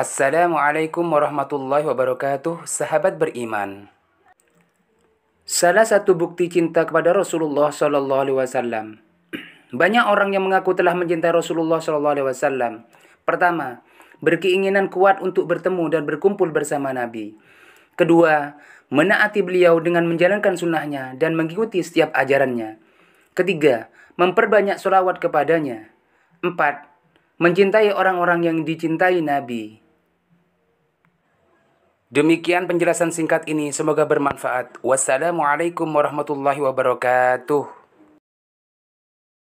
Assalamualaikum warahmatullahi wabarakatuh, sahabat beriman. Salah satu bukti cinta kepada Rasulullah Shallallahu Banyak orang yang mengaku telah mencintai Rasulullah SAW. Pertama, berkeinginan kuat untuk bertemu dan berkumpul bersama Nabi. Kedua, menaati beliau dengan menjalankan sunnahnya dan mengikuti setiap ajarannya. Ketiga, memperbanyak solawat kepadanya. Empat, mencintai orang-orang yang dicintai Nabi. Demikian penjelasan singkat ini, semoga bermanfaat. Wassalamualaikum warahmatullahi wabarakatuh.